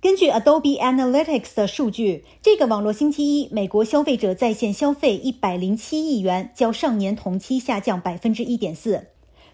根据 Adobe Analytics 的数据，这个网络星期一，美国消费者在线消费一百零七亿元，较上年同期下降百分之一点四。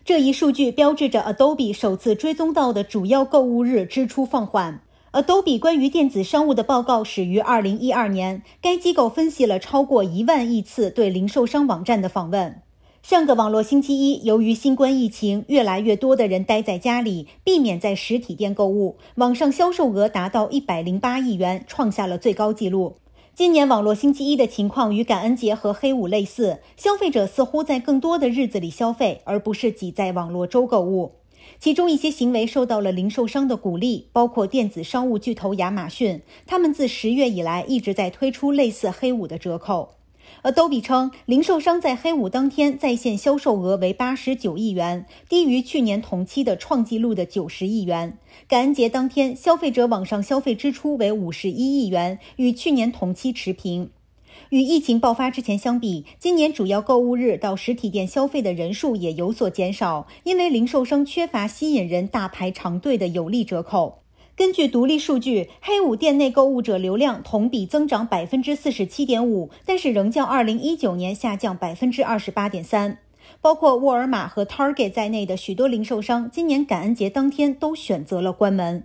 这一数据标志着 Adobe 首次追踪到的主要购物日支出放缓。Adobe 关于电子商务的报告始于二零一二年，该机构分析了超过一万亿次对零售商网站的访问。上个网络星期一，由于新冠疫情，越来越多的人待在家里，避免在实体店购物，网上销售额达到一百零八亿元，创下了最高纪录。今年网络星期一的情况与感恩节和黑五类似，消费者似乎在更多的日子里消费，而不是挤在网络周购物。其中一些行为受到了零售商的鼓励，包括电子商务巨头亚马逊，他们自十月以来一直在推出类似黑五的折扣。Adobe 称，零售商在黑五当天在线销售额为八十九亿元，低于去年同期的创纪录的九十亿元。感恩节当天，消费者网上消费支出为五十一亿元，与去年同期持平。与疫情爆发之前相比，今年主要购物日到实体店消费的人数也有所减少，因为零售商缺乏吸引人大排长队的有利折扣。根据独立数据，黑五店内购物者流量同比增长百分之四十七点五，但是仍较二零一九年下降百分之二十八点三。包括沃尔玛和 Target 在内的许多零售商，今年感恩节当天都选择了关门。